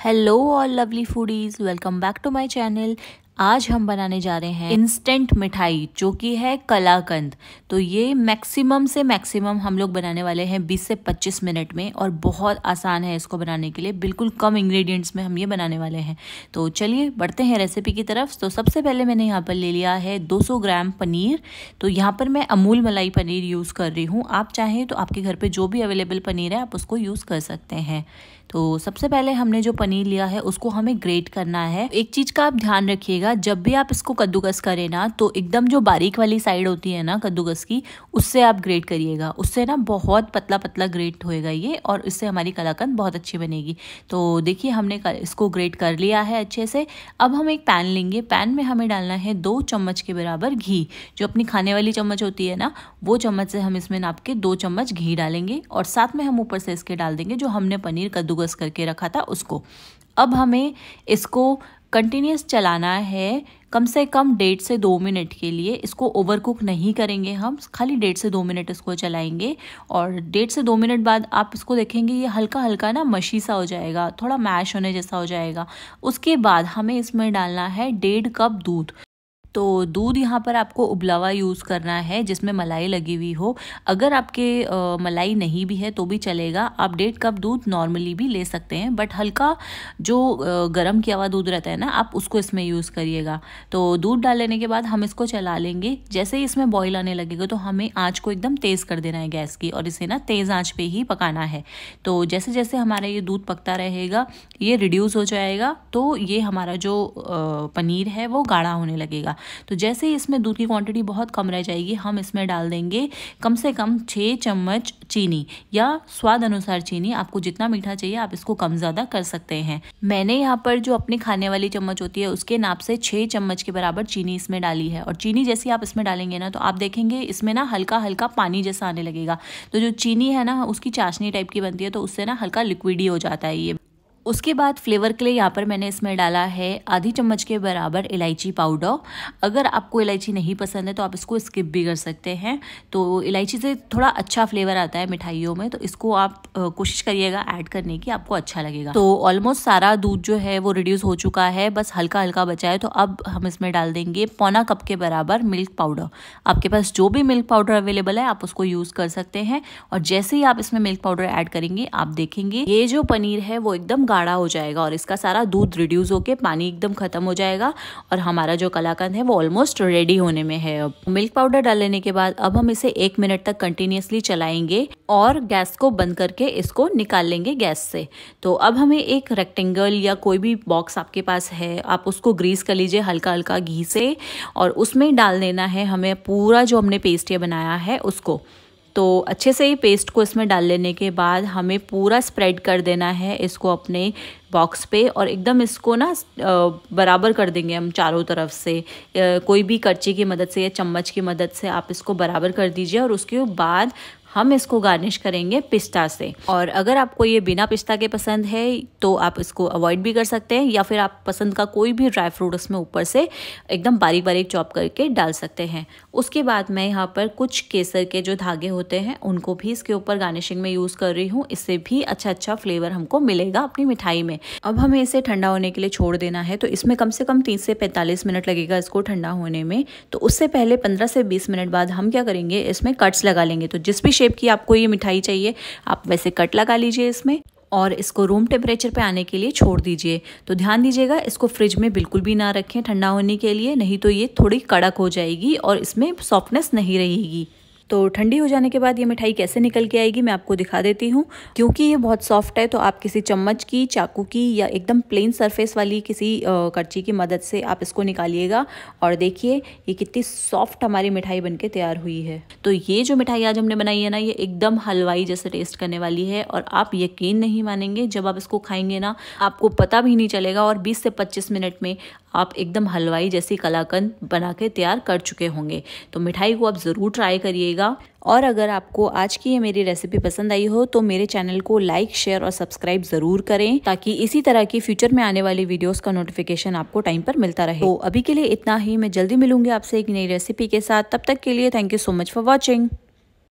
hello all lovely foodies welcome back to my channel आज हम बनाने जा रहे हैं इंस्टेंट मिठाई जो कि है कलाकंद तो ये मैक्सिमम से मैक्सिमम हम लोग बनाने वाले हैं 20 से 25 मिनट में और बहुत आसान है इसको बनाने के लिए बिल्कुल कम इंग्रेडिएंट्स में हम ये बनाने वाले हैं तो चलिए बढ़ते हैं रेसिपी की तरफ तो सबसे पहले मैंने यहाँ पर ले लिया है दो ग्राम पनीर तो यहाँ पर मैं अमूल मलाई पनीर यूज़ कर रही हूँ आप चाहें तो आपके घर पर जो भी अवेलेबल पनीर है आप उसको यूज़ कर सकते हैं तो सबसे पहले हमने जो पनीर लिया है उसको हमें ग्रेट करना है एक चीज़ का आप ध्यान रखिएगा रखिएगा जब भी आप इसको कद्दूकस करें ना तो एकदम जो बारीक वाली साइड होती है ना कद्दूकस की उससे आप ग्रेट करिएगा उससे ना बहुत पतला पतला ग्रेट होएगा ये और इससे हमारी कलाकंद बहुत अच्छी बनेगी तो देखिए हमने इसको ग्रेट कर लिया है अच्छे से अब हम एक पैन लेंगे पैन में हमें डालना है दो चम्मच के बराबर घी जो अपनी खाने वाली चम्मच होती है ना वो चम्मच से हम इसमें नाप के दो चम्मच घी डालेंगे और साथ में हम ऊपर से इसके डाल देंगे जो हमने पनीर कद्दूकस करके रखा था उसको अब हमें इसको कंटिन्यूस चलाना है कम से कम डेढ़ से दो मिनट के लिए इसको ओवर कुक नहीं करेंगे हम खाली डेढ़ से दो मिनट इसको चलाएंगे और डेढ़ से दो मिनट बाद आप इसको देखेंगे ये हल्का हल्का ना मशी सा हो जाएगा थोड़ा मैश होने जैसा हो जाएगा उसके बाद हमें इसमें डालना है डेढ़ कप दूध तो दूध यहाँ पर आपको उबलावा यूज़ करना है जिसमें मलाई लगी हुई हो अगर आपके आ, मलाई नहीं भी है तो भी चलेगा आप डेढ़ कप दूध नॉर्मली भी ले सकते हैं बट हल्का जो गर्म किया हुआ दूध रहता है ना आप उसको इसमें यूज़ करिएगा तो दूध डाल लेने के बाद हम इसको चला लेंगे जैसे ही इसमें बॉयल आने लगेगा तो हमें आँच को एकदम तेज़ कर देना है गैस की और इसे ना तेज़ आँच पर ही पकाना है तो जैसे जैसे हमारा ये दूध पकता रहेगा ये रिड्यूस हो जाएगा तो ये हमारा जो पनीर है वो गाढ़ा होने लगेगा तो जैसे ही इसमें दूध की क्वांटिटी बहुत कम रह जाएगी हम इसमें डाल देंगे कम से कम छः चम्मच चीनी या स्वाद अनुसार चीनी आपको जितना मीठा चाहिए आप इसको कम ज़्यादा कर सकते हैं मैंने यहाँ पर जो अपने खाने वाली चम्मच होती है उसके नाप से छः चम्मच के बराबर चीनी इसमें डाली है और चीनी जैसी आप इसमें डालेंगे ना तो आप देखेंगे इसमें ना हल्का हल्का पानी जैसा आने लगेगा तो जो चीनी है ना उसकी चाशनी टाइप की बनती है तो उससे ना हल्का लिक्विड ही हो जाता है ये उसके बाद फ्लेवर के लिए यहाँ पर मैंने इसमें डाला है आधी चम्मच के बराबर इलायची पाउडर अगर आपको इलायची नहीं पसंद है तो आप इसको स्किप भी कर सकते हैं तो इलायची से थोड़ा अच्छा फ्लेवर आता है मिठाइयों में तो इसको आप कोशिश करिएगा ऐड करने की आपको अच्छा लगेगा तो ऑलमोस्ट सारा दूध जो है वो रिड्यूस हो चुका है बस हल्का हल्का बचा है तो अब हम इसमें डाल देंगे पौना कप के बराबर मिल्क पाउडर आपके पास जो भी मिल्क पाउडर अवेलेबल है आप उसको यूज़ कर सकते हैं और जैसे ही आप इसमें मिल्क पाउडर ऐड करेंगे आप देखेंगे ये जो पनीर है वो एकदम गाढ़ा गाढ़ा हो जाएगा और इसका सारा दूध रिड्यूस होकर पानी एकदम ख़त्म हो जाएगा और हमारा जो कलाकंद है वो ऑलमोस्ट रेडी होने में है अब मिल्क पाउडर डाल लेने के बाद अब हम इसे एक मिनट तक कंटिन्यूसली चलाएंगे और गैस को बंद करके इसको निकाल लेंगे गैस से तो अब हमें एक रेक्टेंगल या कोई भी बॉक्स आपके पास है आप उसको ग्रीस कर लीजिए हल्का हल्का घी से और उसमें डाल देना है हमें पूरा जो हमने पेस्ट ये बनाया है उसको तो अच्छे से ही पेस्ट को इसमें डाल लेने के बाद हमें पूरा स्प्रेड कर देना है इसको अपने बॉक्स पे और एकदम इसको ना बराबर कर देंगे हम चारों तरफ से कोई भी कर्ची की मदद से या चम्मच की मदद से आप इसको बराबर कर दीजिए और उसके बाद हम इसको गार्निश करेंगे पिस्ता से और अगर आपको ये बिना पिस्ता के पसंद है तो आप इसको अवॉइड भी कर सकते हैं या फिर आप पसंद का कोई भी ड्राई फ्रूट उसमें ऊपर से एकदम बारीक बारीक चॉप करके डाल सकते हैं उसके बाद मैं यहाँ पर कुछ केसर के जो धागे होते हैं उनको भी इसके ऊपर गार्निशिंग में यूज़ कर रही हूँ इससे भी अच्छा अच्छा फ्लेवर हमको मिलेगा अपनी मिठाई में अब हमें इसे ठंडा होने के लिए छोड़ देना है तो इसमें कम से कम तीस से पैंतालीस मिनट लगेगा इसको ठंडा होने में तो उससे पहले पंद्रह से बीस मिनट बाद हम क्या करेंगे इसमें कट्स लगा लेंगे तो जिस भी शेप शेप की आपको ये मिठाई चाहिए आप वैसे कट लगा लीजिए इसमें और इसको रूम टेम्परेचर पे आने के लिए छोड़ दीजिए तो ध्यान दीजिएगा इसको फ्रिज में बिल्कुल भी ना रखें ठंडा होने के लिए नहीं तो ये थोड़ी कड़क हो जाएगी और इसमें सॉफ्टनेस नहीं रहेगी तो ठंडी हो जाने के बाद ये मिठाई कैसे निकल के आएगी मैं आपको दिखा देती हूँ क्योंकि ये बहुत सॉफ्ट है तो आप किसी चम्मच की चाकू की या एकदम प्लेन सरफेस वाली किसी करची की मदद से आप इसको निकालिएगा और देखिए ये कितनी सॉफ्ट हमारी मिठाई बन तैयार हुई है तो ये जो मिठाई आज हमने बनाई है ना ये एकदम हलवाई जैसे टेस्ट करने वाली है और आप यकीन नहीं मानेंगे जब आप इसको खाएंगे ना आपको पता भी नहीं चलेगा और बीस से पच्चीस मिनट में आप एकदम हलवाई जैसी कलाकंद बना के तैयार कर चुके होंगे तो मिठाई को आप ज़रूर ट्राई करिएगा और अगर आपको आज की ये मेरी रेसिपी पसंद आई हो तो मेरे चैनल को लाइक शेयर और सब्सक्राइब ज़रूर करें ताकि इसी तरह की फ्यूचर में आने वाली वीडियोस का नोटिफिकेशन आपको टाइम पर मिलता रहे तो अभी के लिए इतना ही मैं जल्दी मिलूंगी आपसे एक नई रेसिपी के साथ तब तक के लिए thank you so much for watching